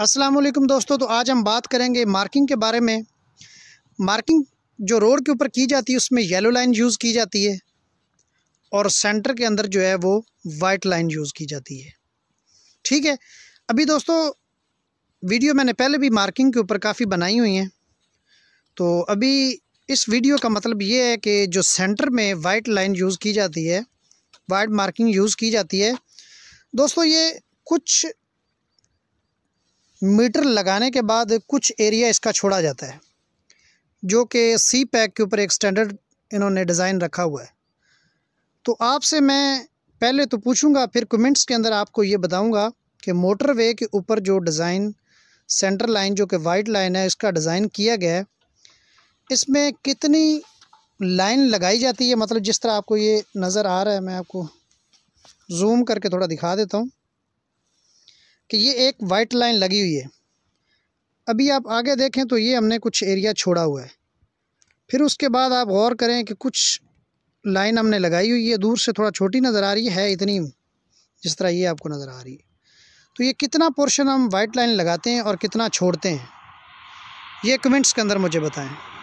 असलकम दोस्तों तो आज हम बात करेंगे मार्किंग के बारे में मार्किंग जो रोड के ऊपर की जाती है उसमें येलो लाइन यूज़ की जाती है और सेंटर के अंदर जो है वो वाइट लाइन यूज़ की जाती है ठीक है अभी दोस्तों वीडियो मैंने पहले भी मार्किंग के ऊपर काफ़ी बनाई हुई हैं तो अभी इस वीडियो का मतलब ये है कि जो सेंटर में वाइट लाइन यूज़ की जाती है वाइट मार्किंग यूज़ की जाती है दोस्तों ये कुछ मीटर लगाने के बाद कुछ एरिया इसका छोड़ा जाता है जो कि सी पैक के ऊपर एक स्टैंडर्ड इन्होंने डिज़ाइन रखा हुआ है तो आपसे मैं पहले तो पूछूंगा फिर कमेंट्स के अंदर आपको ये बताऊंगा कि मोटरवे के ऊपर जो डिज़ाइन सेंटर लाइन जो कि वाइट लाइन है इसका डिज़ाइन किया गया है इसमें कितनी लाइन लगाई जाती है मतलब जिस तरह आपको ये नज़र आ रहा है मैं आपको जूम करके थोड़ा दिखा देता हूँ कि ये एक वाइट लाइन लगी हुई है अभी आप आगे देखें तो ये हमने कुछ एरिया छोड़ा हुआ है फिर उसके बाद आप गौर करें कि कुछ लाइन हमने लगाई हुई है दूर से थोड़ा छोटी नज़र आ रही है इतनी जिस तरह ये आपको नज़र आ रही है तो ये कितना पोर्शन हम वाइट लाइन लगाते हैं और कितना छोड़ते हैं ये कमेंट्स के अंदर मुझे बताएं